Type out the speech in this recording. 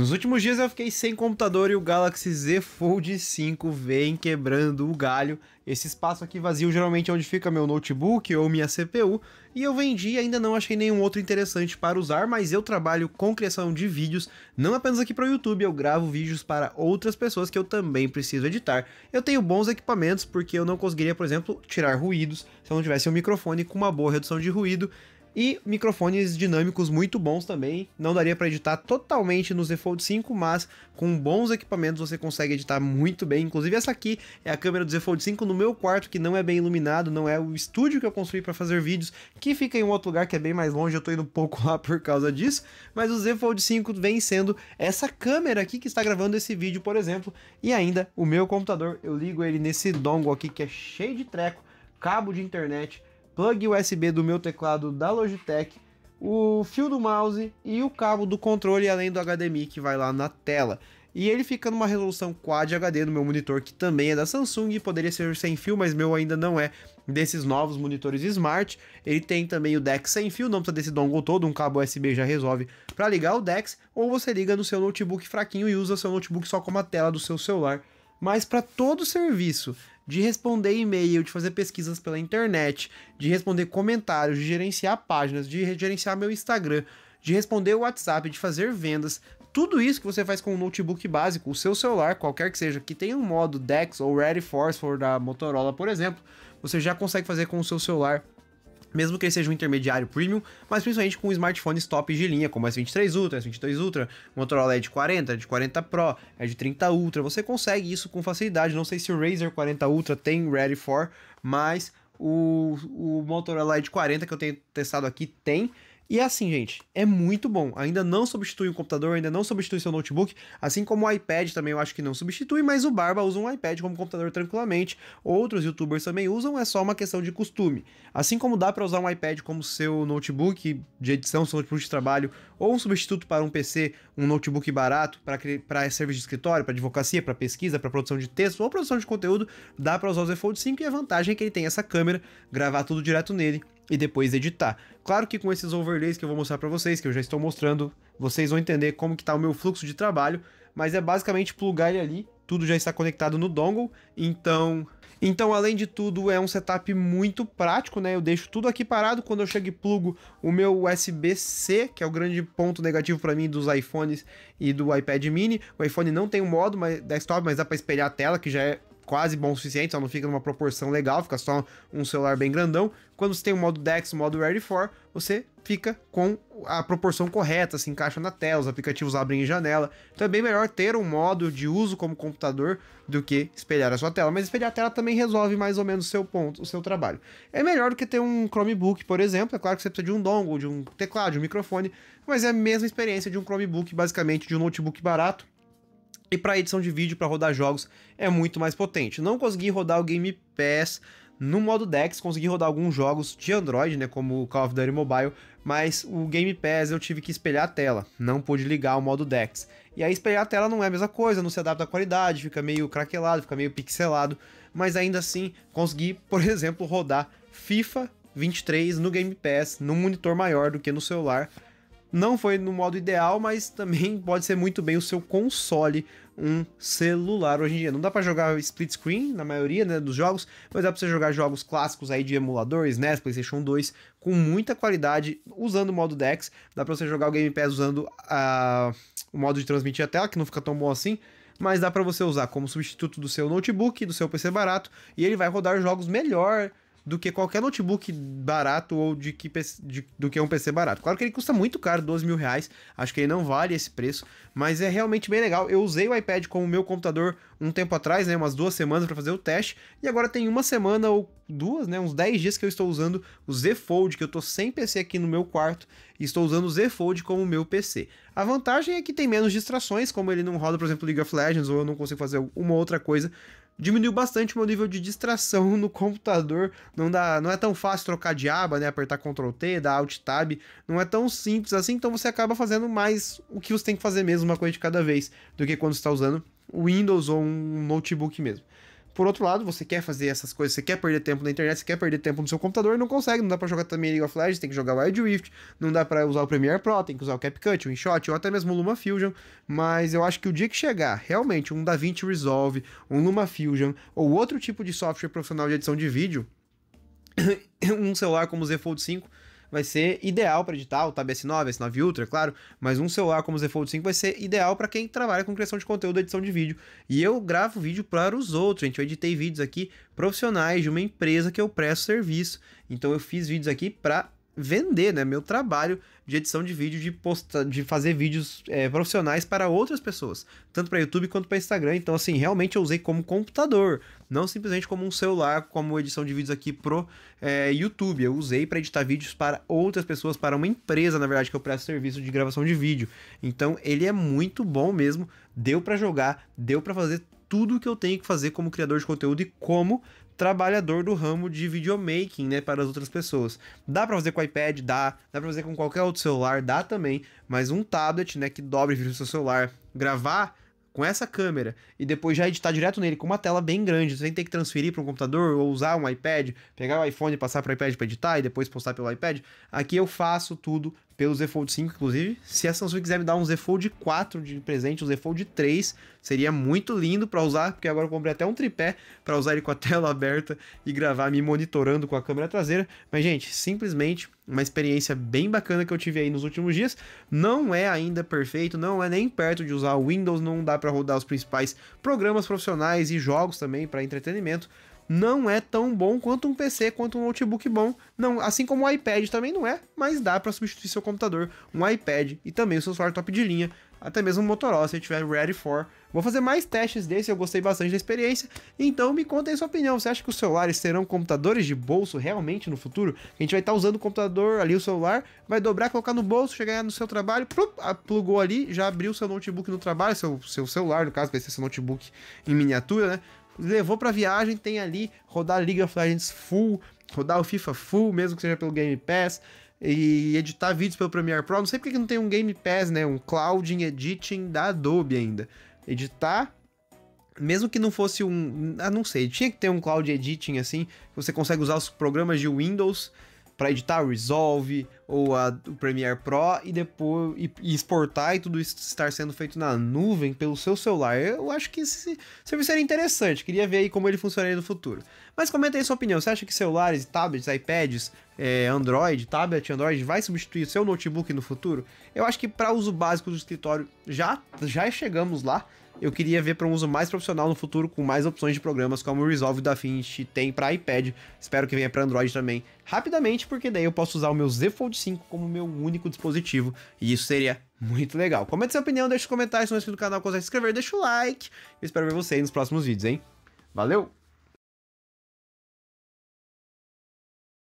Nos últimos dias eu fiquei sem computador e o Galaxy Z Fold 5 vem quebrando o galho. Esse espaço aqui vazio geralmente é onde fica meu notebook ou minha CPU, e eu vendi e ainda não achei nenhum outro interessante para usar, mas eu trabalho com criação de vídeos, não apenas aqui para o YouTube, eu gravo vídeos para outras pessoas que eu também preciso editar. Eu tenho bons equipamentos porque eu não conseguiria, por exemplo, tirar ruídos se eu não tivesse um microfone com uma boa redução de ruído, e microfones dinâmicos muito bons também. Não daria para editar totalmente no Z Fold 5, mas com bons equipamentos você consegue editar muito bem. Inclusive essa aqui é a câmera do Z Fold 5 no meu quarto, que não é bem iluminado, não é o estúdio que eu construí para fazer vídeos, que fica em um outro lugar que é bem mais longe, eu tô indo um pouco lá por causa disso. Mas o Z Fold 5 vem sendo essa câmera aqui que está gravando esse vídeo, por exemplo, e ainda o meu computador, eu ligo ele nesse dongle aqui que é cheio de treco, cabo de internet, plug USB do meu teclado da Logitech, o fio do mouse e o cabo do controle, além do HDMI que vai lá na tela. E ele fica numa resolução Quad HD no meu monitor, que também é da Samsung, poderia ser sem fio, mas meu ainda não é desses novos monitores Smart. Ele tem também o DeX sem fio, não precisa desse dongle todo, um cabo USB já resolve para ligar o DeX, ou você liga no seu notebook fraquinho e usa seu notebook só como a tela do seu celular. Mas para todo serviço de responder e-mail, de fazer pesquisas pela internet, de responder comentários, de gerenciar páginas, de gerenciar meu Instagram, de responder o WhatsApp, de fazer vendas. Tudo isso que você faz com um notebook básico, o seu celular, qualquer que seja, que tenha um modo DeX ou Ready Force for da Motorola, por exemplo, você já consegue fazer com o seu celular mesmo que ele seja um intermediário premium, mas principalmente com smartphones top de linha, como S23 Ultra, S22 Ultra, Motorola Edge 40, Edge 40 Pro, Edge 30 Ultra, você consegue isso com facilidade, não sei se o Razer 40 Ultra tem Ready For, mas o, o Motorola Edge 40 que eu tenho testado aqui tem, e é assim, gente, é muito bom. Ainda não substitui o computador, ainda não substitui seu notebook, assim como o iPad também eu acho que não substitui, mas o Barba usa um iPad como computador tranquilamente. Outros youtubers também usam, é só uma questão de costume. Assim como dá para usar um iPad como seu notebook de edição, seu notebook de trabalho, ou um substituto para um PC, um notebook barato para serviço de escritório, para advocacia, para pesquisa, para produção de texto ou produção de conteúdo, dá para usar o Z Fold 5 e a vantagem é que ele tem essa câmera, gravar tudo direto nele e depois editar. Claro que com esses overlays que eu vou mostrar para vocês, que eu já estou mostrando, vocês vão entender como que tá o meu fluxo de trabalho, mas é basicamente plugar ele ali, tudo já está conectado no dongle, então... Então, além de tudo, é um setup muito prático, né? Eu deixo tudo aqui parado, quando eu chego e plugo o meu USB-C, que é o grande ponto negativo para mim dos iPhones e do iPad mini. O iPhone não tem um modo mas desktop, mas dá para espelhar a tela, que já é quase bom o suficiente, só não fica numa proporção legal, fica só um celular bem grandão. Quando você tem o modo DeX, o modo Ready for, você fica com a proporção correta, se encaixa na tela, os aplicativos abrem em janela. Então é bem melhor ter um modo de uso como computador do que espelhar a sua tela. Mas espelhar a tela também resolve mais ou menos o seu ponto, o seu trabalho. É melhor do que ter um Chromebook, por exemplo. É claro que você precisa de um dongle, de um teclado, de um microfone, mas é a mesma experiência de um Chromebook, basicamente de um notebook barato e para edição de vídeo, para rodar jogos, é muito mais potente. Não consegui rodar o Game Pass no modo Dex, consegui rodar alguns jogos de Android, né, como o Call of Duty Mobile, mas o Game Pass eu tive que espelhar a tela, não pude ligar o modo Dex. E aí espelhar a tela não é a mesma coisa, não se adapta à qualidade, fica meio craquelado, fica meio pixelado, mas ainda assim consegui, por exemplo, rodar FIFA 23 no Game Pass, num monitor maior do que no celular, não foi no modo ideal, mas também pode ser muito bem o seu console, um celular hoje em dia. Não dá para jogar split screen na maioria né, dos jogos, mas dá para você jogar jogos clássicos aí de emuladores, NES, né, PlayStation 2, com muita qualidade usando o modo DeX. Dá para você jogar o Game Pass usando a, o modo de transmitir a tela, que não fica tão bom assim mas dá para você usar como substituto do seu notebook, do seu PC barato, e ele vai rodar jogos melhor do que qualquer notebook barato ou de que de, do que um PC barato. Claro que ele custa muito caro, 12 mil reais, acho que ele não vale esse preço, mas é realmente bem legal. Eu usei o iPad como meu computador um tempo atrás, né, umas duas semanas para fazer o teste, e agora tem uma semana ou duas, né, uns 10 dias que eu estou usando o Z Fold, que eu estou sem PC aqui no meu quarto, e estou usando o Z Fold como meu PC. A vantagem é que tem menos distrações, como ele não roda, por exemplo, League of Legends, ou eu não consigo fazer uma outra coisa diminuiu bastante meu nível de distração no computador. Não, dá, não é tão fácil trocar de aba, né? Apertar Ctrl T, dar Alt Tab. Não é tão simples assim, então você acaba fazendo mais o que você tem que fazer mesmo, uma coisa de cada vez, do que quando está usando o Windows ou um notebook mesmo por outro lado, você quer fazer essas coisas, você quer perder tempo na internet, você quer perder tempo no seu computador, não consegue, não dá pra jogar também League of Legends, tem que jogar Wild Rift, não dá pra usar o Premiere Pro, tem que usar o CapCut, o InShot, ou até mesmo o LumaFusion, mas eu acho que o dia que chegar, realmente, um DaVinci Resolve, um LumaFusion, ou outro tipo de software profissional de edição de vídeo, um celular como o Z Fold 5 vai ser ideal para editar o Tab S9, S9 Ultra, claro, mas um celular como o Z Fold 5 vai ser ideal para quem trabalha com criação de conteúdo, edição de vídeo. E eu gravo vídeo para os outros, gente. Eu editei vídeos aqui profissionais de uma empresa que eu presto serviço. Então eu fiz vídeos aqui para vender né, meu trabalho de edição de vídeo, de, posta, de fazer vídeos é, profissionais para outras pessoas, tanto para YouTube quanto para Instagram. Então, assim, realmente eu usei como computador, não simplesmente como um celular, como edição de vídeos aqui pro é, YouTube. Eu usei para editar vídeos para outras pessoas, para uma empresa, na verdade, que eu presto serviço de gravação de vídeo. Então, ele é muito bom mesmo, deu para jogar, deu para fazer tudo que eu tenho que fazer como criador de conteúdo e como trabalhador do ramo de videomaking, né, para as outras pessoas. Dá para fazer com iPad, dá, dá para fazer com qualquer outro celular, dá também, mas um tablet, né, que dobre vídeo seu celular, gravar com essa câmera e depois já editar direto nele com uma tela bem grande, sem ter que transferir para um computador ou usar um iPad, pegar o iPhone, passar para o iPad para editar e depois postar pelo iPad. Aqui eu faço tudo pelo Z Fold 5, inclusive. Se a Samsung quiser me dar um Z Fold 4 de presente, um Z Fold 3, seria muito lindo para usar, porque agora eu comprei até um tripé para usar ele com a tela aberta e gravar me monitorando com a câmera traseira. Mas, gente, simplesmente uma experiência bem bacana que eu tive aí nos últimos dias. Não é ainda perfeito, não é nem perto de usar o Windows, não dá para rodar os principais programas profissionais e jogos também para entretenimento, não é tão bom quanto um PC, quanto um notebook bom. Não, assim como o um iPad também não é, mas dá para substituir seu computador, um iPad e também o seu celular top de linha, até mesmo o Motorola se tiver ready for. Vou fazer mais testes desse, eu gostei bastante da experiência. Então me conta aí sua opinião. Você acha que os celulares serão computadores de bolso realmente no futuro? A gente vai estar tá usando o computador ali, o celular, vai dobrar, colocar no bolso, chegar no seu trabalho, plup, plugou ali, já abriu seu notebook no trabalho, seu, seu celular, no caso, vai ser seu notebook em miniatura, né? levou pra viagem, tem ali rodar League of Legends full, rodar o FIFA full, mesmo que seja pelo Game Pass, e editar vídeos pelo Premiere Pro. Não sei porque que não tem um Game Pass, né? Um Clouding Editing da Adobe ainda. Editar mesmo que não fosse um. Ah, não sei, tinha que ter um cloud editing assim, você consegue usar os programas de Windows para editar o Resolve ou a, o Premiere Pro e depois e, e, exportar e tudo isso estar sendo feito na nuvem pelo seu celular. Eu acho que esse serviço seria interessante. Queria ver aí como ele funcionaria no futuro. Mas comenta aí sua opinião. Você acha que celulares, tablets, iPads, é, Android, tablet, Android vai substituir o seu notebook no futuro? Eu acho que para uso básico do escritório já já chegamos lá eu queria ver para um uso mais profissional no futuro, com mais opções de programas como o Resolve da Affinity tem para iPad. Espero que venha para Android também rapidamente, porque daí eu posso usar o meu Z Fold 5 como meu único dispositivo e isso seria muito legal. Comenta é sua opinião, deixa os comentários, se não é inscrito no canal, consegue se inscrever, deixa o like. Eu espero ver vocês nos próximos vídeos, hein? Valeu!